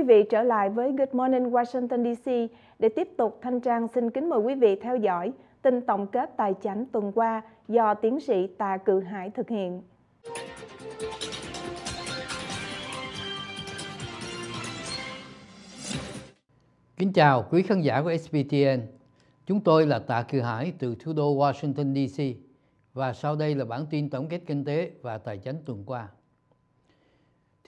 quý vị trở lại với Good Morning Washington DC để tiếp tục Thanh Trang xin kính mời quý vị theo dõi tin tổng kết tài chính tuần qua do tiến sĩ Tạ Cự Hải thực hiện. Kính chào quý khán giả của SBTN, Chúng tôi là Tạ Cự Hải từ thủ đô Washington DC và sau đây là bản tin tổng kết kinh tế và tài chính tuần qua.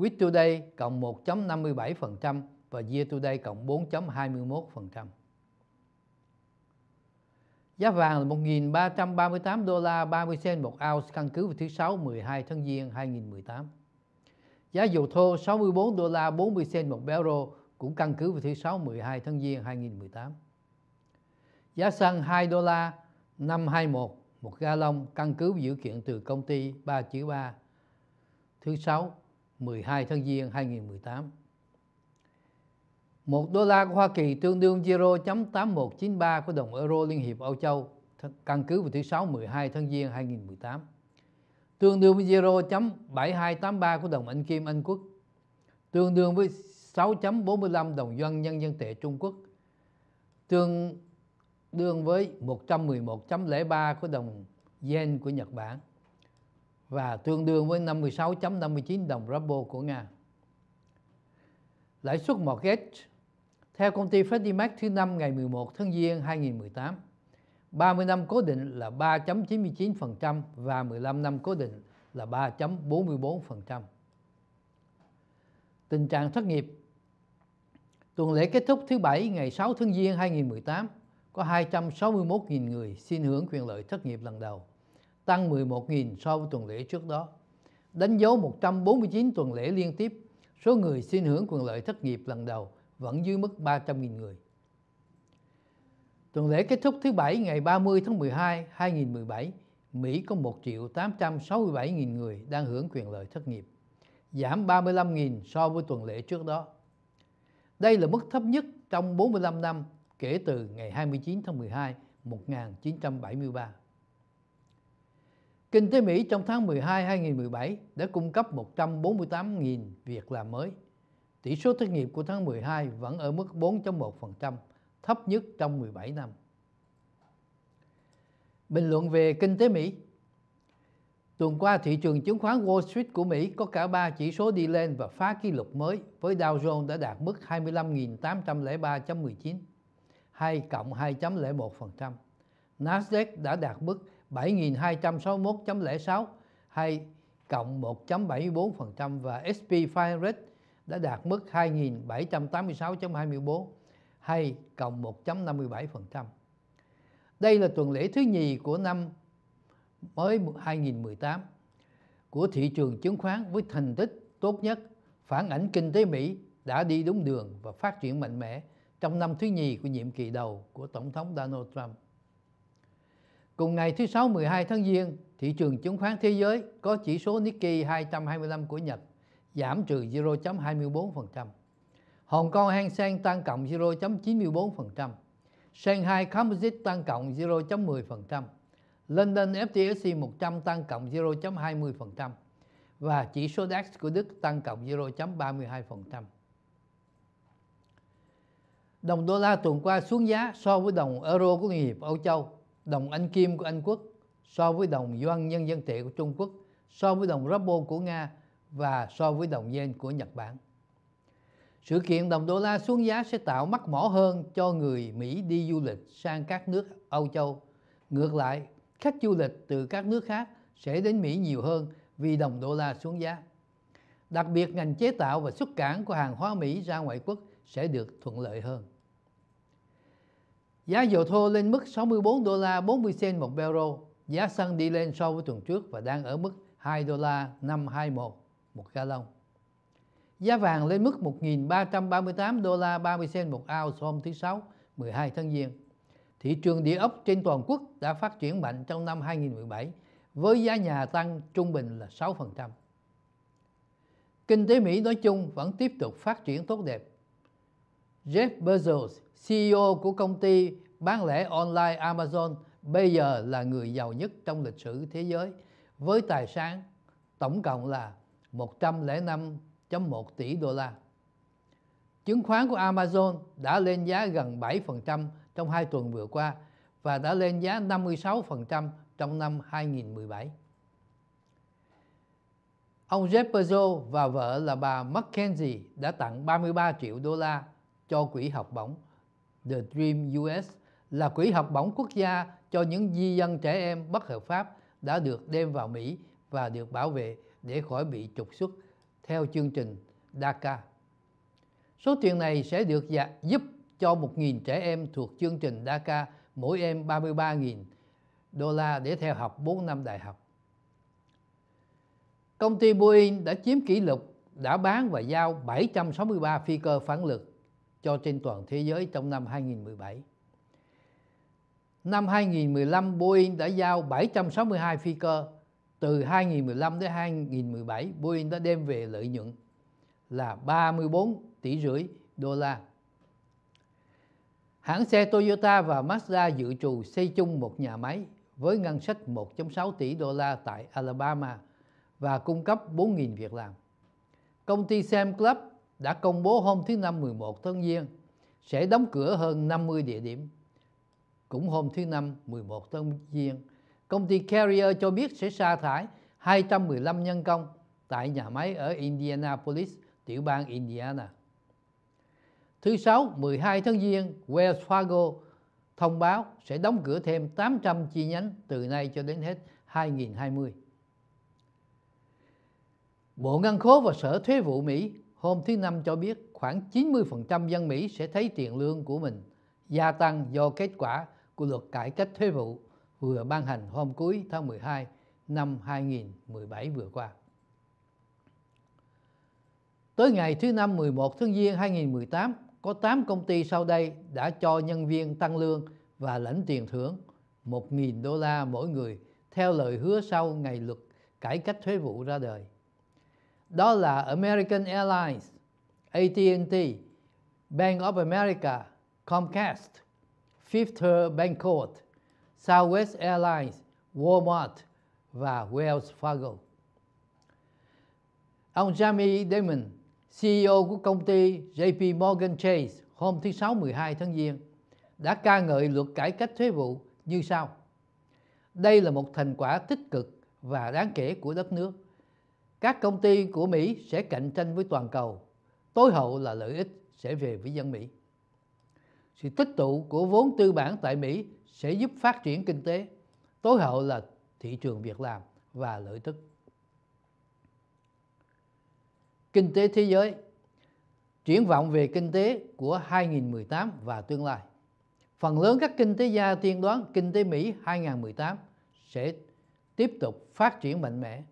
Week Today cộng 1.57% và Year Today cộng 4.21%. Giá vàng là 1.338 đô la 30 cent một ounce căn cứ vào thứ Sáu 12 tháng Giêng 2018. Giá dầu thô 64 đô la 40 cent một barrel cũng căn cứ vào thứ Sáu 12 tháng Giêng 2018. Giá xăng 2 đô la 521 một ga lông căn cứ vào dữ kiện từ công ty 3 chữ 3 thứ Sáu 12 tháng Giêng 2018. Một đô la của Hoa Kỳ tương đương 0.8193 của đồng euro Liên hiệp Âu Châu căn cứ vào thứ Sáu 12 tháng Giêng 2018 tương đương với 0.7283 của đồng Anh Kim Anh Quốc tương đương với 6.45 đồng doanh nhân dân tệ Trung Quốc tương đương với 111.03 của đồng yen của Nhật Bản và tương đương với 56.59 đồng ruble của Nga. Lãi suất mortgage theo công ty Freddie Mac thứ năm ngày 11 tháng Giêng 2018, 30 năm cố định là 3.99% và 15 năm cố định là 3.44%. Tình trạng thất nghiệp Tuần lễ kết thúc thứ Bảy ngày 6 tháng Giêng 2018 có 261.000 người xin hưởng quyền lợi thất nghiệp lần đầu tăng 11.000 so với tuần lễ trước đó. Đánh dấu 149 tuần lễ liên tiếp, số người xin hưởng quyền lợi thất nghiệp lần đầu vẫn dưới mức 300.000 người. Tuần lễ kết thúc thứ Bảy ngày 30 tháng 12, 2017, Mỹ có 1 triệu 867.000 người đang hưởng quyền lợi thất nghiệp, giảm 35.000 so với tuần lễ trước đó. Đây là mức thấp nhất trong 45 năm kể từ ngày 29 tháng 12, 1973. Kinh tế Mỹ trong tháng 12 2017 đã cung cấp 148.000 việc làm mới. Tỷ số thất nghiệp của tháng 12 vẫn ở mức 4.1%, thấp nhất trong 17 năm. Bình luận về kinh tế Mỹ Tuần qua, thị trường chứng khoán Wall Street của Mỹ có cả 3 chỉ số đi lên và phá kỷ lục mới, với Dow Jones đã đạt mức 25.803.19, 2 cộng 2.01%. Nasdaq đã đạt mức 25.803.19, 7261.06 hay cộng 1.74% và SP 500 đã đạt mức 2.786.24 hay cộng 1.57%. Đây là tuần lễ thứ nhì của năm mới 2018 của thị trường chứng khoán với thành tích tốt nhất phản ảnh kinh tế Mỹ đã đi đúng đường và phát triển mạnh mẽ trong năm thứ nhì của nhiệm kỳ đầu của Tổng thống Donald Trump. Cùng ngày thứ Sáu 12 tháng Giêng, thị trường chứng khoán thế giới có chỉ số Nikkei 225 của Nhật giảm trừ 0.24%. Hồng Kông Hang Seng tăng cộng 0.94%. Shanghai Composite tăng cộng 0.10%. London FTSE 100 tăng cộng 0.20% và chỉ số DAX của Đức tăng cộng 0.32%. Đồng đô la tuần qua xuống giá so với đồng euro của Liên hiệp Âu Châu đồng Anh Kim của Anh Quốc so với đồng Yuan Nhân dân tệ của Trung Quốc, so với đồng Ruble của Nga và so với đồng Yen của Nhật Bản. Sự kiện đồng đô la xuống giá sẽ tạo mắc mỏ hơn cho người Mỹ đi du lịch sang các nước Âu Châu. Ngược lại, khách du lịch từ các nước khác sẽ đến Mỹ nhiều hơn vì đồng đô la xuống giá. Đặc biệt ngành chế tạo và xuất cảng của hàng hóa Mỹ ra ngoại quốc sẽ được thuận lợi hơn. Giá dầu thô lên mức 64 đô la 40 cent một barrel. Giá xăng đi lên so với tuần trước và đang ở mức 2 đô la 521 một gallon. Giá vàng lên mức 1.338 đô la 30 cent một ounce hôm thứ Sáu 12 tháng Giêng. Thị trường địa ốc trên toàn quốc đã phát triển mạnh trong năm 2017 với giá nhà tăng trung bình là 6%. Kinh tế Mỹ nói chung vẫn tiếp tục phát triển tốt đẹp. Jeff Bezos, CEO của công ty bán lẻ online Amazon bây giờ là người giàu nhất trong lịch sử thế giới với tài sản tổng cộng là 105.1 tỷ đô la. Chứng khoán của Amazon đã lên giá gần 7% trong hai tuần vừa qua và đã lên giá 56% trong năm 2017. Ông Jeff Bezos và vợ là bà Mackenzie đã tặng 33 triệu đô la cho quỹ học bổng The Dream US là quỹ học bổng quốc gia cho những di dân trẻ em bất hợp pháp đã được đem vào Mỹ và được bảo vệ để khỏi bị trục xuất theo chương trình DACA. Số tiền này sẽ được dạ, giúp cho 1.000 trẻ em thuộc chương trình DACA mỗi em 33.000 đô la để theo học 4 năm đại học. Công ty Boeing đã chiếm kỷ lục đã bán và giao 763 phi cơ phản lực cho trên toàn thế giới trong năm 2017. Năm 2015, Boeing đã giao 762 phi cơ. Từ 2015 đến 2017, Boeing đã đem về lợi nhuận là 34 tỷ rưỡi đô la. Hãng xe Toyota và Mazda dự trù xây chung một nhà máy với ngân sách 1.6 tỷ đô la tại Alabama và cung cấp 4.000 việc làm. Công ty Sam Club đã công bố hôm thứ Năm 11 tháng Giêng sẽ đóng cửa hơn 50 địa điểm. Cũng hôm thứ Năm 11 tháng Giêng, công ty Carrier cho biết sẽ sa thải 215 nhân công tại nhà máy ở Indianapolis, tiểu bang Indiana. Thứ Sáu, 12 tháng Giêng, Wells Fargo thông báo sẽ đóng cửa thêm 800 chi nhánh từ nay cho đến hết 2020. Bộ Ngân khố và Sở Thuế vụ Mỹ hôm thứ Năm cho biết khoảng 90% dân Mỹ sẽ thấy tiền lương của mình gia tăng do kết quả của luật cải cách thuế vụ vừa ban hành hôm cuối tháng 12 năm 2017 vừa qua. Tới ngày thứ Năm 11 tháng Giêng 2018, có 8 công ty sau đây đã cho nhân viên tăng lương và lãnh tiền thưởng 1.000 đô la mỗi người theo lời hứa sau ngày luật cải cách thuế vụ ra đời đó là American Airlines, AT&T, Bank of America, Comcast, Fifth Third Bancorp, Southwest Airlines, Walmart và Wells Fargo. Ông Jamie Dimon, CEO của công ty JP Morgan Chase hôm thứ Sáu 12 tháng Giêng, đã ca ngợi luật cải cách thuế vụ như sau. Đây là một thành quả tích cực và đáng kể của đất nước các công ty của Mỹ sẽ cạnh tranh với toàn cầu. Tối hậu là lợi ích sẽ về với dân Mỹ. Sự tích tụ của vốn tư bản tại Mỹ sẽ giúp phát triển kinh tế. Tối hậu là thị trường việc làm và lợi tức. Kinh tế thế giới Triển vọng về kinh tế của 2018 và tương lai Phần lớn các kinh tế gia tiên đoán kinh tế Mỹ 2018 sẽ tiếp tục phát triển mạnh mẽ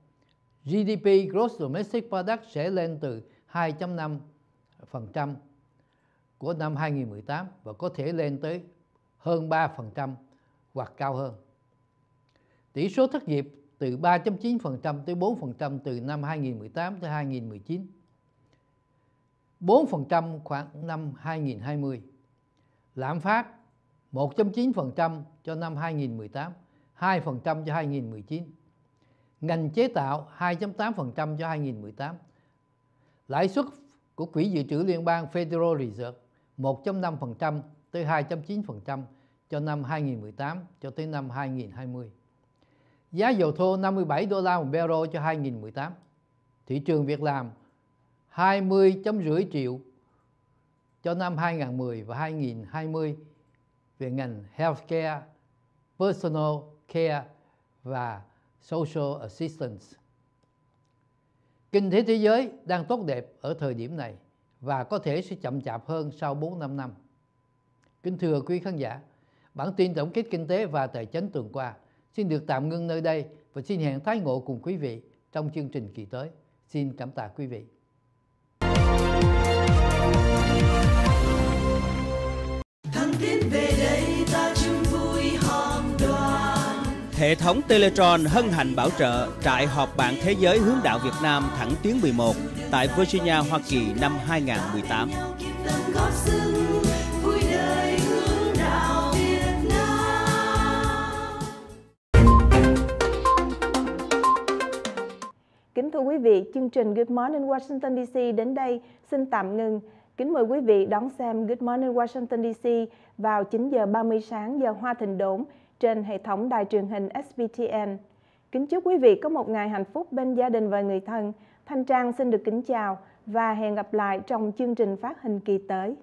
GDP Gross Domestic Product sẽ lên từ 2.5% của năm 2018 và có thể lên tới hơn 3% hoặc cao hơn. Tỷ số thất nghiệp từ 3.9% tới 4% từ năm 2018 tới 2019. 4% khoảng năm 2020. Lạm phát 1.9% cho năm 2018, 2% cho 2019 Ngành chế tạo 2.8% cho 2018. Lãi suất của Quỹ Dự trữ Liên bang Federal Reserve 1.5% tới 2.9% cho năm 2018 cho tới năm 2020. Giá dầu thô 57 đô la một barrel cho 2018. Thị trường việc làm 20.5 triệu cho năm 2010 và 2020 về ngành healthcare, personal care và social assistance. Kinh tế thế giới đang tốt đẹp ở thời điểm này và có thể sẽ chậm chạp hơn sau 4 năm năm. Kính thưa quý khán giả, bản tin tổng kết kinh tế và tài chính tuần qua xin được tạm ngưng nơi đây và xin hẹn thái ngộ cùng quý vị trong chương trình kỳ tới. Xin cảm tạ quý vị. Thăng tiến về đây ta Hệ thống Teletron hân hạnh bảo trợ trại họp bạn thế giới hướng đạo Việt Nam thẳng tuyến 11 tại Virginia, Hoa Kỳ năm 2018. Kính thưa quý vị, chương trình Good Morning Washington DC đến đây xin tạm ngừng. Kính mời quý vị đón xem Good Morning Washington DC vào 9 giờ 30 sáng giờ Hoa Thịnh Đốn trên hệ thống đài truyền hình SBTN. Kính chúc quý vị có một ngày hạnh phúc bên gia đình và người thân. Thanh Trang xin được kính chào và hẹn gặp lại trong chương trình phát hình kỳ tới.